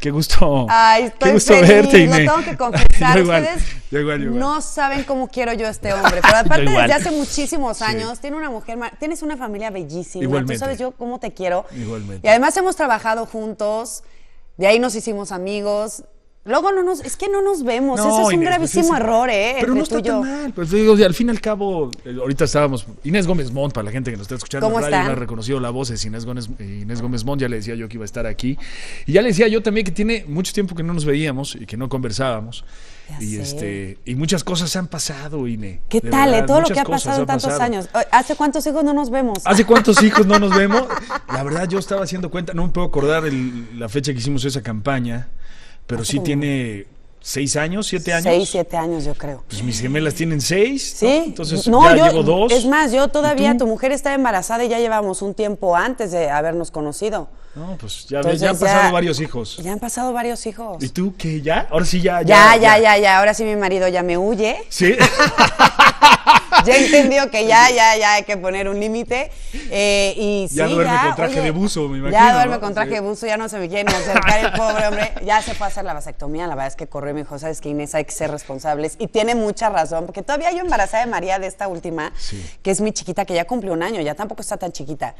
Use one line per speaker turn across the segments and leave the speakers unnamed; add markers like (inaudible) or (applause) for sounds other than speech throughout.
Qué gusto. Ay, estoy qué gusto verte. Lo tengo que (laughs) confesar. Ustedes no
saben cómo quiero yo a este (laughs) hombre. Pero aparte, desde hace muchísimos años, tiene una mujer, tienes una familia bellísima. Tú sabes yo cómo te quiero. Igualmente. Y además hemos trabajado juntos. De ahí nos hicimos amigos. Luego no nos, es que no nos vemos, eso es un pues gravísimo error, ¿eh? Pero no estoy mal,
pues digo, al fin y al cabo, eh, ahorita estábamos, Inés Gómez Mont, para la gente que nos está escuchando, ¿Cómo ha reconocido la voz, es Inés Gómez, Inés Gómez Mont, ya le decía yo que iba a estar aquí, y ya le decía yo también que tiene mucho tiempo que no nos veíamos y que no conversábamos, y este y muchas cosas han pasado, Ine. ¿Qué tal? Eh? todo lo que ha pasado en tantos años.
¿Hace cuántos hijos no nos vemos? ¿Hace cuántos
hijos no nos (laughs) vemos? La verdad, yo estaba haciendo cuenta, no me puedo acordar el, la fecha que hicimos esa campaña pero sí tiene seis años, siete años. Seis,
siete años, yo creo.
Pues mis gemelas tienen seis. Sí. Entonces no, ya yo, llevo dos. Es
más, yo todavía, tu mujer está embarazada y ya llevamos un tiempo antes de habernos conocido.
No, pues ya, han pasado varios hijos. Ya han
pasado varios hijos.
¿Y tú qué? ¿Ya? Ahora sí, ya. Ya, ya, ya,
ya. Ahora sí mi marido ya me huye. Sí. (laughs) ya entendió que ya, ya, ya hay que poner un límite. Eh, y ya duerme con traje de buzo, me imagino. Ya duerme con traje de buzo, ya no se me quiere acercar el pobre hombre. Ya se fue a hacer la vasectomía, la verdad es que corrió mi hijo. sabes que Inés hay que ser responsables. Y tiene mucha razón, porque todavía yo embarazada de María, de esta última, que es mi chiquita, que ya cumplió un año, ya tampoco está tan chiquita.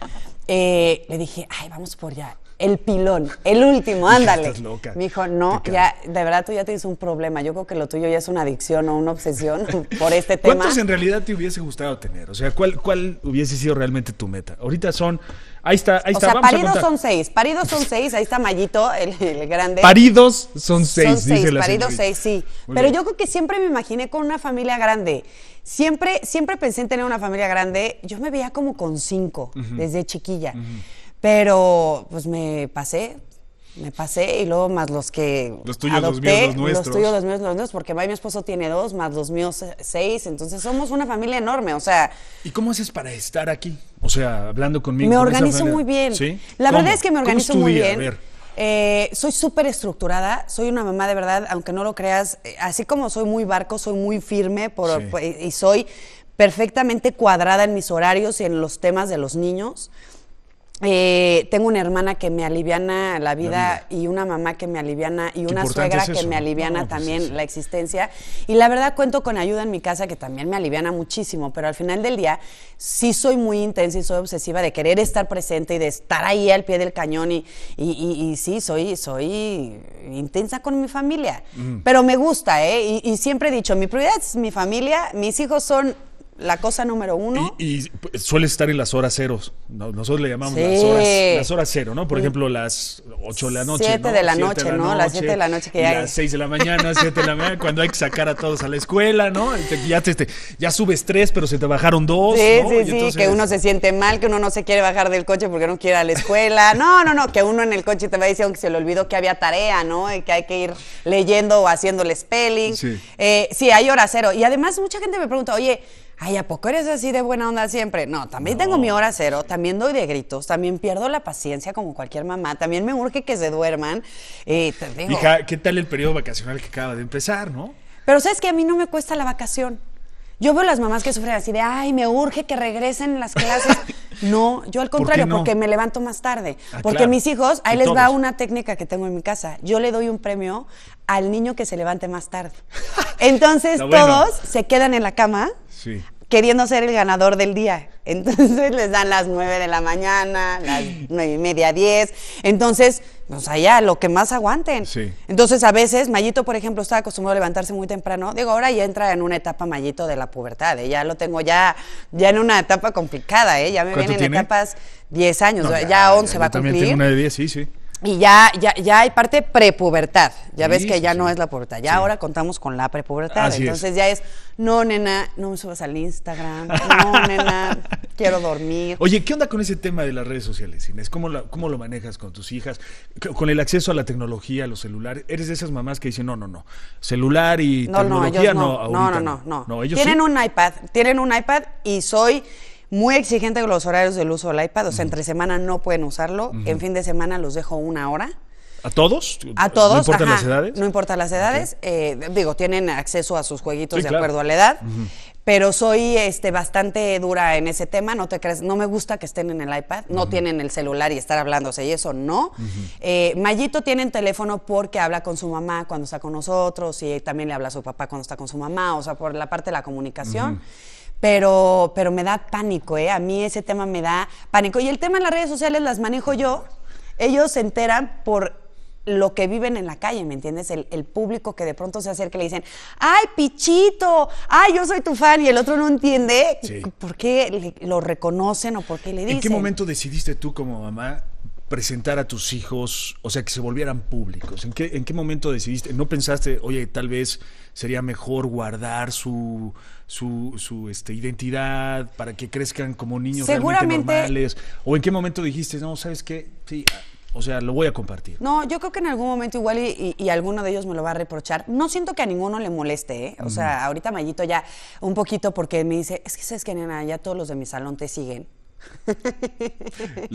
Eh, le dije, ay, vamos por ya, el pilón, el último, ándale. Estás loca. Me dijo, no, ya, de verdad tú ya tienes un problema. Yo creo que lo tuyo ya es una adicción o una obsesión (laughs) por este tema. ¿Cuántos en
realidad te hubiese gustado tener? O sea, ¿cuál, cuál hubiese sido realmente tu meta? Ahorita son, ahí está, ahí está. O sea, paridos son
seis, paridos son seis, ahí está Mayito, el, grande. Paridos
son seis, son Paridos seis,
sí. Pero yo creo que siempre me imaginé con una familia grande. Siempre, siempre pensé en tener una familia grande. Yo me veía como con cinco desde chiquilla. Pero pues me pasé, me pasé y luego más los que los tuyos, los míos, los nuestros. Los tuyos, los míos, los nuestros, porque mi esposo tiene dos, más los míos eh, seis, entonces somos una familia enorme, o sea. ¿Y cómo haces para estar
aquí? O sea, hablando conmigo. Me organizo muy bien. ¿Sí? La verdad es que me organizo muy bien.
Eh, soy súper estructurada, soy una mamá de verdad, aunque no lo creas, eh, así como soy muy barco, soy muy firme pues, y soy perfectamente cuadrada en mis horarios y en los temas de los niños. Eh, tengo una hermana que me aliviana la vida, y una mamá que me aliviana y una suegra que me aliviana pues también la existencia. Y la verdad cuento con ayuda en mi casa que también me aliviana muchísimo, pero al final del día sí soy muy intensa y soy obsesiva de querer estar presente y de estar ahí al pie del cañón y, y, y, sí, soy, soy intensa con mi familia, mm. pero me gusta, ¿eh? y siempre he dicho, mi prioridad es mi familia, mis hijos son la cosa número uno.
Y, suele estar en las horas ceros. Nosotros le llamamos las, horas, las, horas, cero, ¿no? Por ejemplo, las ocho de la noche. 7 de la noche, ¿no? las 7 de la noche que ya. Las 6 de la mañana, 7 de la mañana, cuando hay que sacar a todos a la escuela, ¿no? Ya, te, ya subes tres, pero se te bajaron dos. Sí, sí, sí, que uno
se siente mal, que uno no se quiere bajar del coche porque no quiere ir a la escuela. No, no, no, que uno en el coche te va a decir aunque se le olvidó que había tarea, ¿no? que hay que ir leyendo o haciéndole spelling. Sí, eh, sí hay hora cero. Y además, mucha gente me pregunta, oye, ay, ¿a poco eres así de buena onda siempre? No, también tengo mi hora cero, también doy de gritos, también pierdo la paciencia como cualquier mamá, también me urge que se duerman. Eh, Hija,
¿qué tal el periodo vacacional que acaba de empezar, no?
Pero sabes que a mí no me cuesta la vacación. Yo veo las mamás que sufren así de, ay, me urge que regresen las clases. (laughs) No, yo al contrario, porque me levanto más tarde. Ah, porque a mis hijos, ahí les da va una técnica que tengo en mi casa. Yo le doy un premio al niño que se levante más tarde. Entonces (laughs) todos se quedan en la cama Queriendo ser el ganador del día. Entonces les dan las 9 de la mañana, las nueve y media, 10. Entonces, pues allá, lo que más aguanten. Entonces, a veces, Mayito, por ejemplo, está acostumbrado a levantarse muy temprano. Digo, ahora ya entra en una etapa Mayito de la pubertad. ¿eh? Ya lo tengo ya, ya en una etapa complicada. ¿eh? Ya me vienen etapas 10 años, ya, 11 va a cumplir. También tengo una
de 10, sí, sí.
Y ya, ya, ya hay parte prepubertad. Ya ves que ya no es la pubertad. Ya ahora contamos con la prepubertad. Entonces ya es, no, nena, no me subas al Instagram. No, nena, quiero
dormir. Oye, ¿qué onda con ese tema de las redes sociales, Inés? ¿Cómo, ¿Cómo lo manejas con tus hijas? Con el acceso a la tecnología, a los celulares. ¿Eres de esas mamás que dicen, no, no, no, celular y no, tecnología no, no, no, no, no, no, Tienen
un iPad, tienen un iPad y soy muy exigente con los horarios del uso del iPad. O sea, entre semana no pueden usarlo. En fin de semana los dejo una hora.
¿A todos? A todos. ¿No importa las edades?
No importa las edades. Eh, digo, tienen acceso a sus jueguitos de acuerdo a la edad. Pero soy este, bastante dura en ese tema. No te crees, no me gusta que estén en el iPad. No tienen el celular y estar hablándose y eso no. Eh, Mayito tiene teléfono porque habla con su mamá cuando está con nosotros y también le habla a su papá cuando está con su mamá. O sea, por la parte de la comunicación pero, pero me da pánico, ¿eh? A mí ese tema me da pánico. Y el tema en las redes sociales las manejo yo. Ellos se enteran por lo que viven en la calle, ¿me entiendes? El, público que de pronto se acerca y le dicen, ay, pichito, ay, yo soy tu fan, y el otro no entiende por qué lo
reconocen
o por qué le dicen. ¿En qué momento
decidiste tú como mamá presentar a tus hijos, o sea, que se volvieran públicos? ¿En qué, en qué momento decidiste? ¿No pensaste, oye, tal vez sería mejor guardar su, su, este, identidad para que crezcan como niños Seguramente, realmente normales? ¿O en qué momento dijiste, no, sabes qué? Sí, o sea, lo voy a compartir.
No, yo creo que en algún momento igual y, alguno de ellos me lo va a reprochar. No siento que a ninguno le moleste, ¿eh? O sea, ahorita Mayito ya un poquito porque me dice, es que sabes que, nena, ya todos los de mi salón te siguen. (laughs)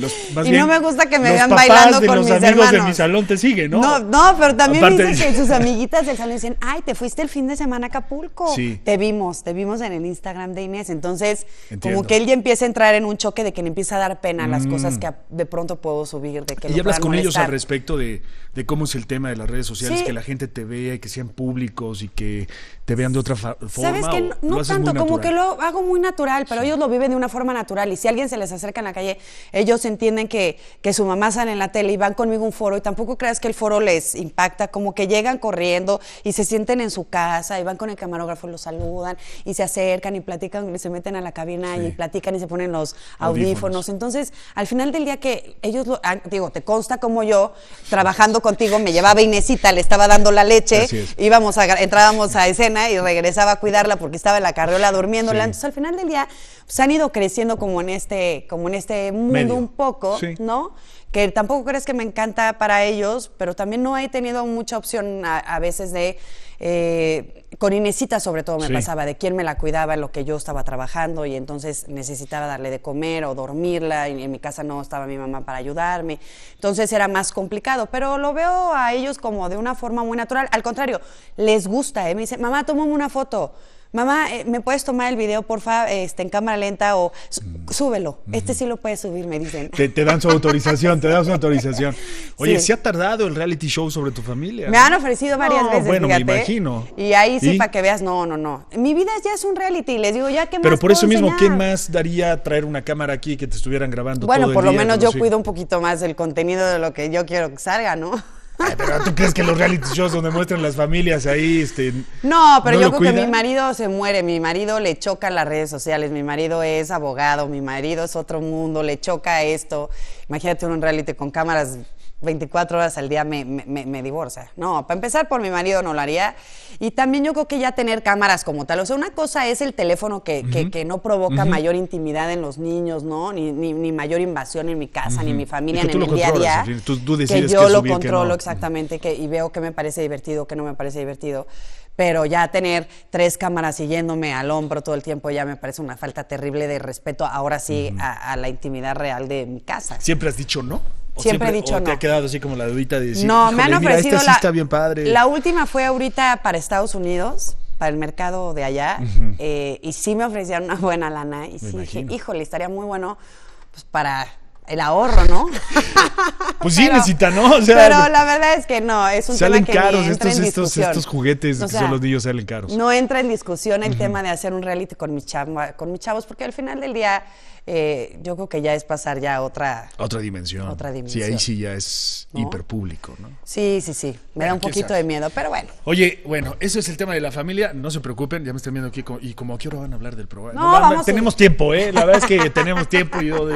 y no me gusta que me vean bailando con mis amigos de mi salón
te siguen, ¿no? No, pero también dicen que sus (laughs) amiguitas
del salón dicen, ay, te fuiste el fin de semana a Acapulco. Sí. Te vimos, te vimos en el Instagram de Inés. Entonces, como que él ya empieza a entrar en un choque de que le empieza a dar pena las mm. cosas que de pronto puedo subir, de que Y, hablas con ellos al
respecto de, cómo es el tema de las redes sociales, que la gente te vea y que sean públicos y que te vean de otra forma. Sabes que no, tanto, como que
lo hago muy natural, pero ellos lo viven de una forma natural. Y si alguien se les acerca en la calle, ellos entienden que, que su mamá sale en la tele y van conmigo a un foro y tampoco creas que el foro les impacta, como que llegan corriendo y se sienten en su casa y van con el camarógrafo, los saludan y se acercan y platican, y se meten a la cabina y platican y se ponen los audífonos. Entonces, al final del día que ellos, lo, digo, te consta como yo, trabajando contigo, me llevaba Inesita, le estaba dando la leche, íbamos a, entrábamos a escena y regresaba a cuidarla porque estaba en la carriola durmiéndola. Entonces, al final del día, pues, han ido creciendo como en este, como en este mundo un poco, ¿no? que tampoco crees que me encanta para ellos, pero también no he tenido mucha opción a, veces de... Eh, con Inesita sobre todo me pasaba, de quién me la cuidaba, lo que yo estaba trabajando y entonces necesitaba darle de comer o dormirla, y en mi casa no estaba mi mamá para ayudarme, entonces era más complicado, pero lo veo a ellos como de una forma muy natural, al contrario, les gusta, ¿eh? me dice, mamá, tómame una foto mamá, eh, ¿me puedes tomar el video, porfa, este, en cámara lenta o mm. súbelo? Este sí lo puedes subir, me dicen.
Te, dan su autorización, te dan su autorización. (laughs) Oye, se ha tardado el reality show sobre tu familia. Me han ofrecido varias veces, bueno, me imagino. Y ahí sí, para que
veas, no, no, no. Mi vida ya es un reality, les digo, ya que más Pero por eso mismo, ¿qué
más daría traer una cámara aquí que te estuvieran grabando? Bueno, todo el por lo menos yo cuido
un poquito más el contenido de lo que yo quiero que salga, ¿no?
pero tú crees que los reality shows donde muestran las familias ahí, este. No, pero yo creo que mi
marido se muere, mi marido le choca las redes sociales, mi marido es abogado, mi marido es otro mundo, le choca esto. Imagínate un reality con cámaras 24 horas al día me, me, divorcia. No, para empezar por mi marido no lo haría. Y también yo creo que ya tener cámaras como tal. O sea, una cosa es el teléfono que, no provoca mayor intimidad en los niños, ¿no? Ni, ni, mayor invasión en mi casa, ni en mi familia, en el día a día. tú, que yo lo controlo exactamente que, y veo que me parece divertido, que no me parece divertido pero ya tener tres cámaras siguiéndome al hombro todo el tiempo ya me parece una falta terrible de respeto ahora sí a, la intimidad real de mi casa.
¿Siempre has dicho no? Siempre, he dicho o te ha quedado así como la dudita de decir, no, me han este ofrecido la, sí está bien padre. La
última fue ahorita para Estados Unidos, para el mercado de allá, eh, y sí me ofrecieron una buena lana. Y sí dije, híjole, estaría muy bueno pues, para el ahorro, ¿no?
(laughs) pues sí necesita, ¿no? pero
la verdad es que no, es un salen tema que caros estos, estos, juguetes que son los niños salen caros. No entra en discusión el tema de hacer un reality con mis, con mis chavos, porque al final del día eh, yo creo que ya es pasar ya a otra...
Otra dimensión. Otra Sí, ahí sí ya es hiper hiperpúblico, ¿no?
Sí, sí, sí. Me da un poquito de miedo, pero bueno. Oye,
bueno, Eso es el tema de la familia. No se preocupen, ya me están viendo aquí. y como a qué hora van a hablar del programa. No, tenemos tiempo, ¿eh? La verdad es que (laughs) tenemos tiempo. Y Yo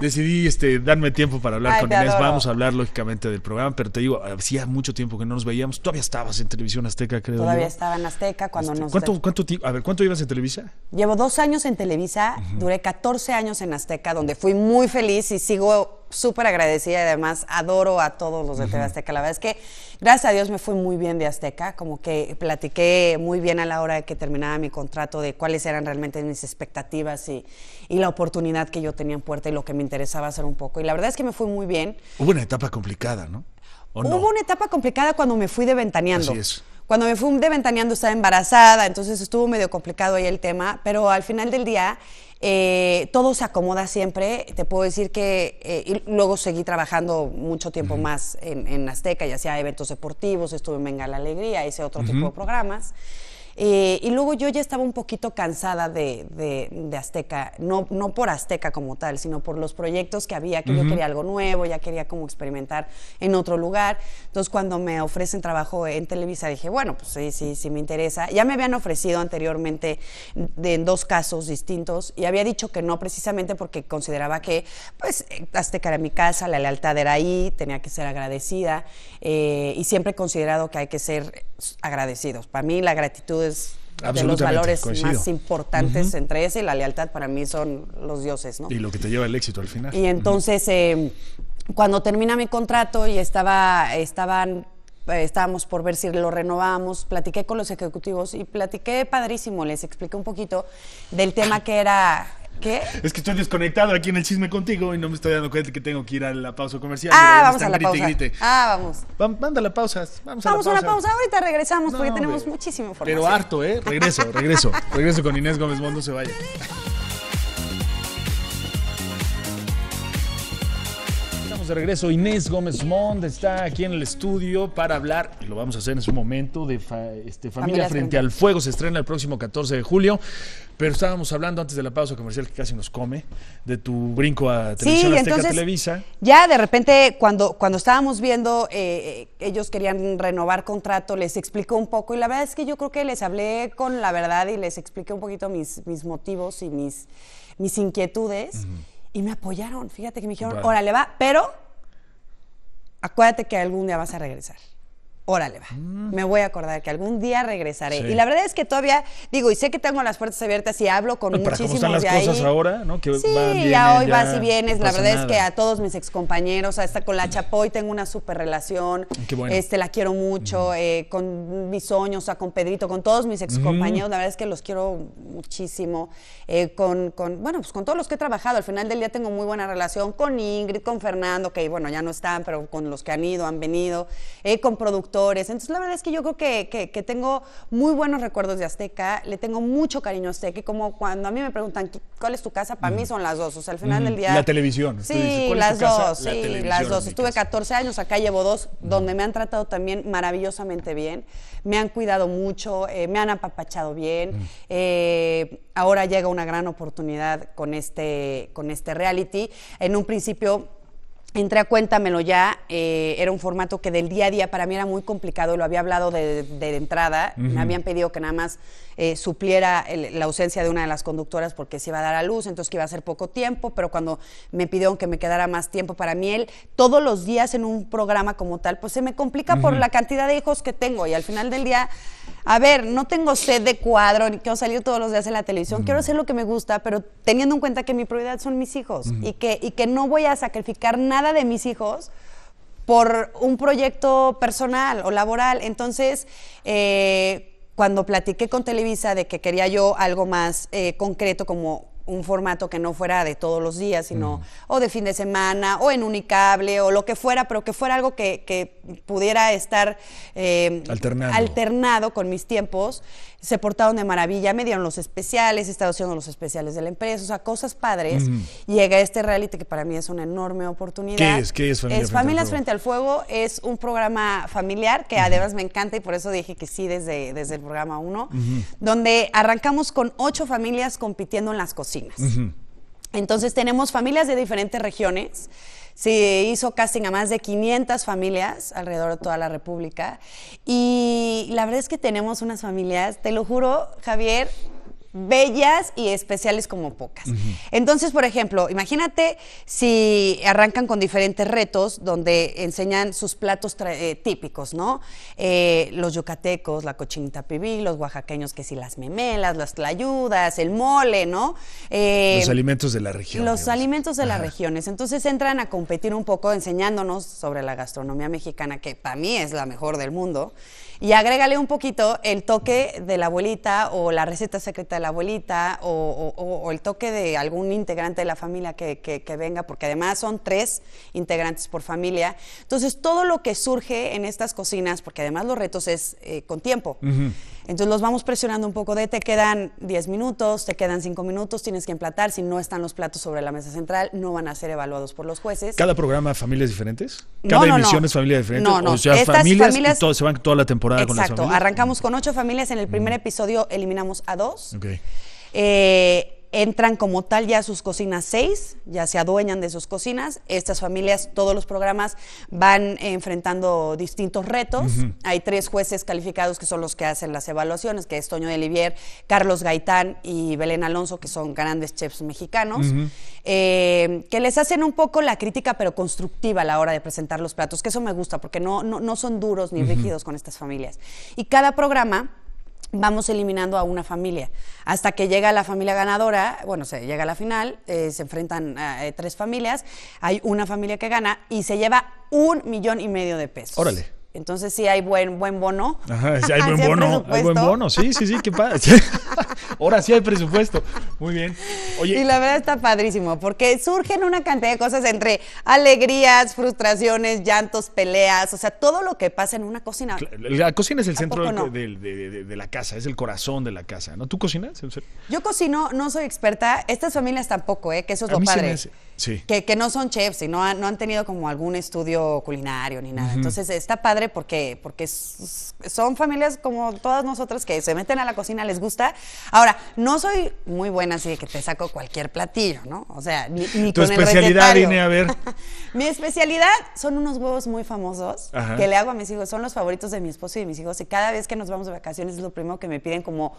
decidí este, darme tiempo para hablar con Inés. Vamos a hablar, lógicamente, del programa. Pero te digo, hacía mucho tiempo que no nos veíamos. Todavía estabas en Televisión Azteca, creo. Todavía estaba
en Azteca cuando este, nos... ¿Cuánto,
cuánto, a ver, ¿cuánto ibas en Televisa?
Llevo dos años en Televisa. Duré 14 años años en Azteca, donde fui muy feliz y sigo súper agradecida y además adoro a todos los de TV Azteca. La verdad es que, gracias a Dios, me fui muy bien de Azteca, como que platiqué muy bien a la hora de que terminaba mi contrato de cuáles eran realmente mis expectativas y, y la oportunidad que yo tenía en puerta y lo que me interesaba hacer un poco. Y la verdad es que me fui muy bien.
Hubo una etapa complicada, ¿no? Hubo
una etapa complicada cuando me fui de ventaneando. es. Cuando me fui de ventaneando estaba embarazada, entonces estuvo medio complicado ahí el tema, pero al final del día eh, todo se acomoda siempre. Te puedo decir que eh, luego seguí trabajando mucho tiempo más en, Azteca y hacía eventos deportivos, estuve en Venga la Alegría, hice otro tipo de programas. Eh, y luego yo ya estaba un poquito cansada de, Azteca, no, por Azteca como tal, sino por los proyectos que había, que yo quería algo nuevo, ya quería como experimentar en otro lugar. Entonces cuando me ofrecen trabajo en Televisa dije, bueno, pues sí, sí, sí me interesa. Ya me habían ofrecido anteriormente en dos casos distintos y había dicho que no precisamente porque consideraba que pues Azteca era mi casa, la lealtad era ahí, tenía que ser agradecida. Eh, y siempre he considerado que hay que ser agradecidos. Para mí la gratitud es de los valores más importantes entre ese y la lealtad para mí son los dioses, ¿no? Y lo
que te lleva al éxito al final. Y entonces,
em, cuando termina mi contrato y estaba, estaban eh, estábamos por ver si lo renovábamos, platiqué con los ejecutivos y platiqué padrísimo, les expliqué un poquito del tema que era ¿Qué?
Es que estoy desconectado aquí en el chisme contigo y no me estoy dando cuenta de que tengo que ir a la pausa comercial. Ah, vamos a la pausa. Ah, vamos. manda la pausa. Vamos, a, la pausa. la pausa.
Ahorita regresamos porque tenemos muchísimo información. Pero
harto, ¿eh? Regreso, regreso. regreso con Inés Gómez Mondo. Se vaya. regreso. Inés Gómez Mond está aquí en el estudio para hablar, y lo vamos a hacer en su momento, de este, familia, Frente al Fuego. Se estrena el próximo 14 de julio. Pero estábamos hablando antes de la pausa comercial que casi nos come, de tu brinco a Televisión sí, Televisa.
Ya de repente, cuando, cuando estábamos viendo, eh, eh, ellos querían renovar contrato, les explicó un poco. Y la verdad es que yo creo que les hablé con la verdad y les expliqué un poquito mis, mis motivos y mis, mis inquietudes. y me apoyaron. Fíjate que me dijeron, órale va, pero acuérdate que algún día vas a regresar órale va, mm. me voy a acordar que algún día regresaré. Y la verdad es que todavía, digo, y sé que tengo las puertas abiertas y hablo con muchísimos de ahí.
ahora, sí, ya hoy vas y vienes. la verdad es que a
todos mis excompañeros, hasta con la Chapoy tengo una súper relación. Ah, este, la quiero mucho, con eh, con Bisoño, o sea, con Pedrito, con todos mis excompañeros, la verdad es que los quiero muchísimo. Eh, con, con, bueno, pues con todos los que he trabajado, al final del día tengo muy buena relación con Ingrid, con Fernando, que bueno, ya no están, pero con los que han ido, han venido, eh, con productores entonces, la verdad es que yo creo que, tengo muy buenos recuerdos de Azteca, le tengo mucho cariño a Azteca, y como cuando a mí me preguntan cuál es tu casa, para mí son las dos, o sea, al final del día... La televisión. Sí, las dos, sí, las dos. Estuve 14 años, acá llevo dos, donde me han tratado también maravillosamente bien, me han cuidado mucho, eh, me han apapachado bien. Eh, ahora llega una gran oportunidad con este, con este reality. En un principio entré a Cuéntamelo ya, eh, era un formato que del día a día para mí era muy complicado, lo había hablado de, entrada, me habían pedido que nada más eh, supliera la ausencia de una de las conductoras porque se iba a dar a luz, entonces que iba a ser poco tiempo, pero cuando me pidieron que me quedara más tiempo para mí, él, todos los días en un programa como tal, pues se me complica por la cantidad de hijos que tengo y al final del día, a ver, no tengo sed de cuadro ni quiero salir todos los días en la televisión, quiero hacer lo que me gusta, pero teniendo en cuenta que mi prioridad son mis hijos y, que, y que no voy a sacrificar nada de mis hijos por un proyecto personal o laboral. Entonces, eh, cuando platiqué con Televisa de que quería yo algo más eh, concreto como un formato que no fuera de todos los días, sino o de fin de semana, o en unicable, o lo que fuera, pero que fuera algo que, pudiera estar eh, alternado con mis tiempos, se portaron de maravilla, me dieron los especiales, he estado haciendo los especiales de la empresa, o sea, cosas padres. Llega este reality que para mí es una enorme oportunidad. ¿Qué es? es Familia frente Familias Frente al Fuego? Es un programa familiar que además me encanta y por eso dije que sí desde, desde el programa 1, donde arrancamos con ocho familias compitiendo en las cosas entonces tenemos familias de diferentes regiones. Se hizo casting a más de 500 familias alrededor de toda la República. Y la verdad es que tenemos unas familias, te lo juro, Javier, bellas y especiales como pocas. Entonces, por ejemplo, imagínate si arrancan con diferentes retos donde enseñan sus platos eh, típicos, ¿no? Eh, los yucatecos, la cochinita pibil, los oaxaqueños que si las memelas, las tlayudas, el mole, ¿no? Eh, los alimentos de la región. Los alimentos de las regiones. Entonces entran a competir un poco enseñándonos sobre la gastronomía mexicana, que para mí es la mejor del mundo y agrégale un poquito el toque de la abuelita o la receta secreta de la abuelita o, el toque de algún integrante de la familia que, venga, porque además son tres integrantes por familia. Entonces, todo lo que surge en estas cocinas, porque además los retos es eh, con tiempo. Entonces los vamos presionando un poco de te quedan 10 minutos, te quedan 5 minutos, tienes que emplatar. Si no están los platos sobre la mesa central, no van a ser evaluados por los jueces. ¿Cada
programa familias diferentes? ¿Cada no, emisión es familia diferente? No, no. O sea, familias, se van toda la temporada con las familias. Exacto.
Arrancamos con 8 familias. En el primer episodio eliminamos a 2. Ok. Eh, entran como tal ya a sus cocinas seis, ya se adueñan de sus cocinas. Estas familias, todos los programas van enfrentando distintos retos. Hay tres jueces calificados que son los que hacen las evaluaciones, que es Toño de Olivier, Carlos Gaitán y Belén Alonso, que son grandes chefs mexicanos, eh, que les hacen un poco la crítica, pero constructiva a la hora de presentar los platos, que eso me gusta, porque no, no, son duros ni rígidos con estas familias. Y cada programa vamos eliminando a una familia. Hasta que llega la familia ganadora, bueno, se llega a la final, eh, se enfrentan eh, tres familias, hay una familia que gana y se lleva un millón y medio de pesos. Órale. Entonces sí hay buen, buen bono.
Ajá, hay (laughs) buen bono. Hay buen bono, sí, sí, sí, qué padre. (laughs) Ahora sí hay presupuesto. Muy bien.
Y la verdad está padrísimo, porque surgen una cantidad de cosas entre alegrías, frustraciones, llantos, peleas, o sea, todo lo que pasa en una cocina. La
cocina es el centro de, la casa, es el corazón de la casa, ¿no? ¿Tú cocinas?
Yo cocino, no soy experta, estas familias tampoco, ¿eh? que eso es A padre. Que, no son chefs y no, han tenido como algún estudio culinario ni nada. Entonces está padre porque, porque son familias como todas nosotras que se meten a la cocina, les gusta. Ahora, no soy muy buena así de que te saco cualquier platillo, ¿no? O sea, ni, ¿Tu especialidad, a ver. (laughs) mi especialidad son unos huevos muy famosos que le hago a mis hijos. Son los favoritos de mi esposo y de mis hijos. Y cada vez que nos vamos de vacaciones es lo primero que me piden como...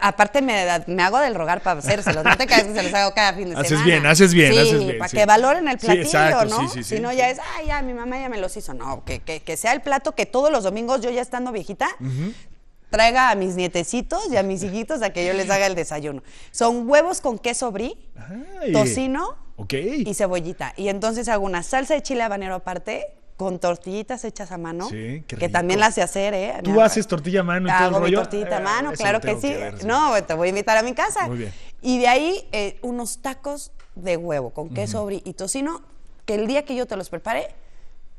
Aparte me, hago del rogar para hacérselos. No te caes que se los hago cada fin de semana. Haces bien, haces bien, haces bien. Para que valoren el platillo, ¿no? si no, ya es, ay, ya, mi mamá ya me los hizo. No, que, sea el plato que todos los domingos, yo ya estando viejita, traiga a mis nietecitos y a mis hijitos a que yo les haga el desayuno. Son huevos con queso brie, tocino okay. y cebollita. Y entonces hago una salsa de chile habanero aparte con tortillitas hechas a mano,
que también las sé
hacer, ¿eh? Tú
haces tortilla a mano y hago todo el mi tortillita a eh, mano, claro que sí.
No, te voy a invitar a mi casa. Muy bien. Y de ahí eh, unos tacos de huevo con queso y tocino, que el día que yo te los prepare,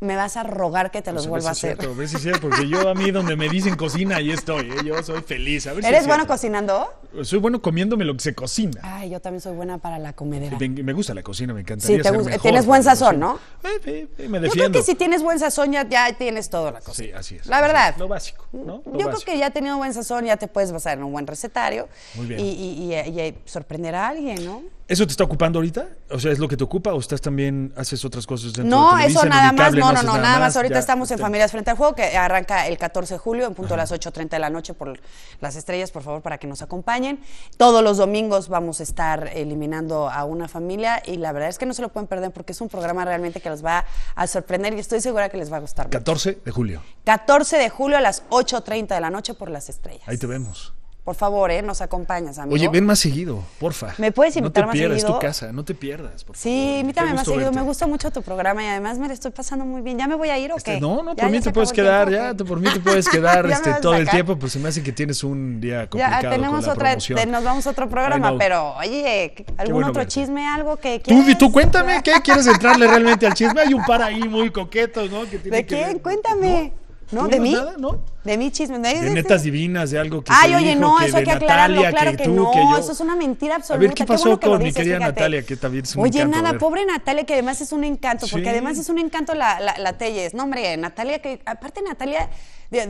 me vas a rogar que te los vuelva a hacer. a
ver si es cierto, porque yo a mí donde me dicen cocina, ahí estoy, ¿eh? yo soy feliz. ¿Eres bueno
cocinando?
Soy bueno comiéndome lo que se cocina.
Ay, yo también soy buena para la comedera.
Me, gusta la cocina, me
encanta. Sí, tienes buen sazón, ¿no? Eh, eh, me defiendo. Yo creo que si tienes buen sazón ya, tienes todo la
cocina. Sí, así es. La
verdad. lo básico, ¿no? yo creo que ya teniendo buen sazón ya te puedes basar en un buen recetario. Y, y, y, y sorprender a alguien, ¿no?
¿Eso te está ocupando ahorita? O sea, ¿es lo que te ocupa o estás también, haces otras cosas dentro No, eso nada más, no, no, no, nada, más. Ahorita estamos en este. Familias
Frente al Juego, que arranca el 14 de julio, en punto a las 8.30 de la noche por las estrellas, por favor, para que nos acompañen. Todos los domingos vamos a estar eliminando a una familia y la verdad es que no se lo pueden perder porque es un programa realmente que los va a sorprender y estoy segura que les va a gustar.
14 de julio.
14 de julio a las 8.30 de la noche por las estrellas.
Ahí te vemos.
Por favor, ¿eh? Nos acompañas, amigo. Oye, ven más
seguido, porfa. ¿Me puedes invitar más seguido? No te pierdas tu casa, no te pierdas. Por sí, invítame más seguido. Me
gusta mucho tu programa y además me lo estoy pasando muy bien. ¿Ya me voy a ir o este, qué? no, no, por, mí te puedes (laughs) quedar, ya,
por mí te puedes quedar todo el tiempo. Pues se me hace que tienes un día complicado ya, tenemos otra, nos
vamos a otro programa, pero oye, ¿algún otro chisme, algo que Tú,
tú cuéntame, ¿qué quieres entrarle realmente al chisme? Hay un par ahí muy (laughs) coquetos, ¿no? ¿De quién?
Cuéntame. ¿No? ¿De mí? Nada, ¿no? De mí chisme? De,
netas divinas, de algo que. Ay, oye, no, eso hay que aclararlo. Natalia, que, tú, no, que eso es
una mentira absoluta. A ver, ¿qué pasó con mi querida Natalia, que también es un Oye, nada, pobre Natalia, que además es un encanto, porque además es un encanto la, la, Telles. No, hombre, Natalia, que aparte Natalia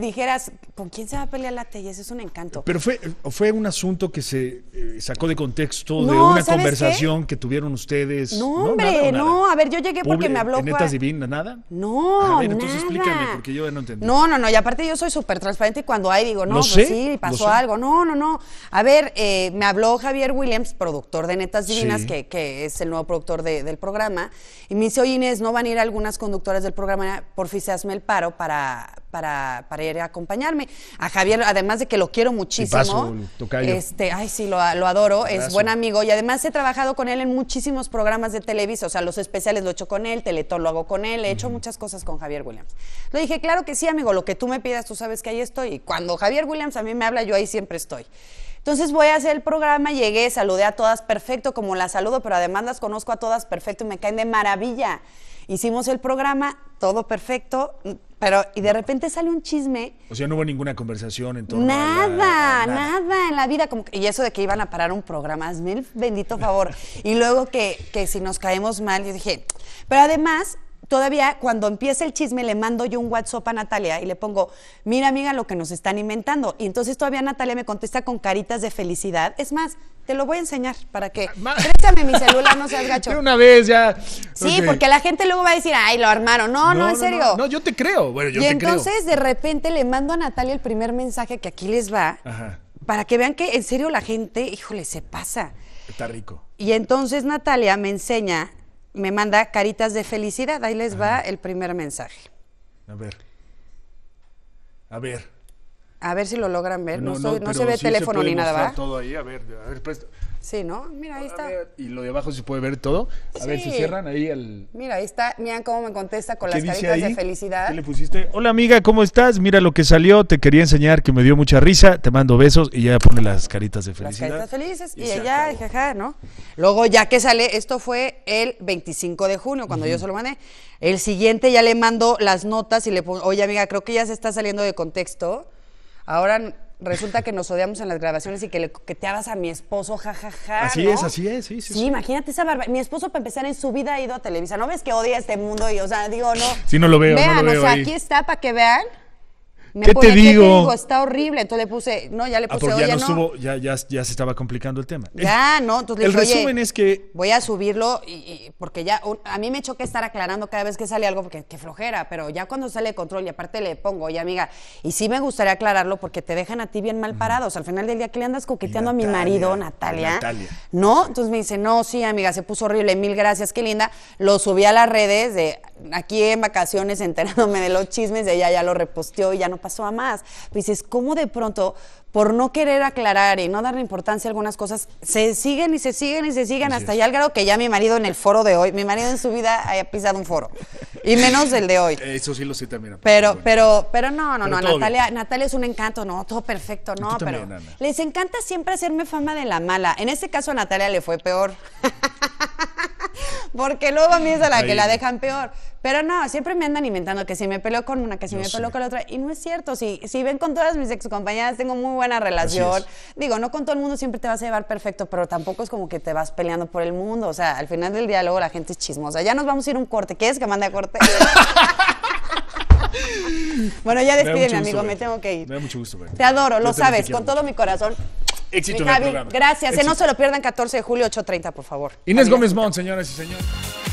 dijeras, ¿con quién se va a pelear la Telles? Es un encanto. Pero fue,
fue un asunto que se eh, sacó de contexto de una conversación que tuvieron ustedes. No, no hombre, no. A ver,
yo llegué porque me habló. Eh, ¿Netas divinas, nada? No, A ver, entonces explícame, porque yo no entendí. No, no, no. Y aparte yo soy súper transparente y cuando hay digo, no, pues sí, pasó algo. No, no, no. A ver, eh, me habló Javier Williams, productor de Netas Divinas, que, es el nuevo productor del programa, y me dice, oye Inés, ¿no van a ir algunas conductoras del programa? Por fin el paro para para, ir a acompañarme. A Javier, además de que lo quiero muchísimo, este, ay sí, lo, adoro, es buen amigo y además he trabajado con él en muchísimos programas de televisión, o sea, los especiales lo he hecho con él, Teletón lo hago con él, he hecho muchas cosas con Javier Williams. Le dije, claro que sí, amigo, lo que tú me pidas, tú sabes que ahí estoy. Y cuando Javier Williams a mí me habla, yo ahí siempre estoy. Entonces voy a hacer el programa, llegué, saludé a todas perfecto, como las saludo, pero además las conozco a todas perfecto y me caen de maravilla. Hicimos el programa, todo perfecto, pero, y de repente sale un chisme.
O sea, no hubo ninguna conversación en torno nada, nada,
nada en la vida. Como y eso de que iban a parar un programa, es mil bendito favor. (laughs) y luego que, que si nos caemos mal, yo dije, pero además, todavía cuando empieza el chisme le mando yo un WhatsApp a Natalia y le pongo, mira amiga lo que nos están inventando. Y entonces todavía Natalia me contesta con caritas de felicidad. Es más, te lo voy a enseñar para que... Préstame mi celular, no seas gacho. (laughs) De una vez ya. Sí, porque la gente luego va a decir, ay, lo armaron. No, no, en serio. No,
yo te creo. yo y entonces
de repente le mando a Natalia el primer mensaje que aquí les va. Para que vean que en serio la gente, híjole, se pasa. Está rico. Y entonces Natalia me enseña me manda caritas de felicidad. Ahí les va el primer mensaje.
A ver. A ver.
A ver si lo logran ver. Eh, no, se ve teléfono ni nada,
Todo ahí. A ver, a ver, presto.
Sí, ¿no? Mira, ahí está.
Y lo de abajo se puede ver todo. A ver si cierran
ahí el. Mira, ahí está. Mira cómo me contesta con las caritas de felicidad. ¿Qué le pusiste?
Hola amiga, ¿cómo estás? Mira lo que salió. Te quería enseñar que me dio mucha risa. Te mando besos y ya pone las caritas de felicidad. Las caritas
felices y, y ella, ¿no? Luego, ya que sale, esto fue el 25 de junio, cuando yo se lo mandé. El siguiente ya le mando las notas y le pongo, oye amiga, creo que ya se está saliendo de contexto. Ahora resulta que nos odiamos en las grabaciones y que le coqueteabas a mi esposo, jajaja. Ja, ja, así es, así es, sí, sí. Sí, imagínate esa barba. Mi esposo, para empezar en su vida, ha ido a Televisa. ¿No ves que odia este mundo? Y, o sea, digo, no. Sí, no lo veo. no lo veo o sea, aquí está para que vean.
¿Qué, te digo?
Está horrible. Entonces le puse, no, ya le ah, puse, ah, ya, no,
ya, ya, ya, se estaba complicando el tema. Ya, no. Entonces el le dije, resumen es que...
Voy a subirlo y, porque ya, a mí me choca estar aclarando cada vez que sale algo, porque qué flojera, pero ya cuando sale de control y aparte le pongo, oye amiga, y sí me gustaría aclararlo porque te dejan a ti bien mal parados. al final del día ¿qué le andas coqueteando a mi marido, Natalia, Natalia. ¿No? Entonces me dice, no, sí, amiga, se puso horrible, mil gracias, qué linda. Lo subí a las redes de aquí en vacaciones enterándome de los chismes, de ella ya lo reposteó y ya no pasó a más. Pues dices, ¿cómo de pronto, por no querer aclarar y no darle importancia a algunas cosas, se siguen y se siguen y se siguen hasta ya al grado que ya mi marido en el foro de hoy, mi marido en su vida haya pisado un foro. Y menos el de hoy.
Eso sí lo sé también.
Pero, pero, pero no, no, no. Natalia, Natalia es un encanto, no, todo perfecto, no, pero. les encanta siempre hacerme fama de la mala. En este caso a Natalia le fue peor. (laughs) porque luego a mí es a la que la dejan peor. Pero no, siempre me andan inventando que si me peleo con una, que si me peleo con la otra. Y no es cierto. Si, si ven con todas mis ex tengo muy buena relación. Digo, no con todo el mundo siempre te vas a llevar perfecto, pero tampoco es como que te vas peleando por el mundo. O sea, al final del diálogo la gente es chismosa. Ya nos vamos a ir un corte. es que mande a corte? (laughs) bueno, ya despídeme, amigo, me tengo que ir. Me da mucho gusto, verte. Te adoro, lo sabes, con todo mi corazón. Éxito eh, en el programa. Gracias, eh, no se lo pierdan 14 de julio, 8.30, por favor.
Inés Gómez Mont, señoras y señores.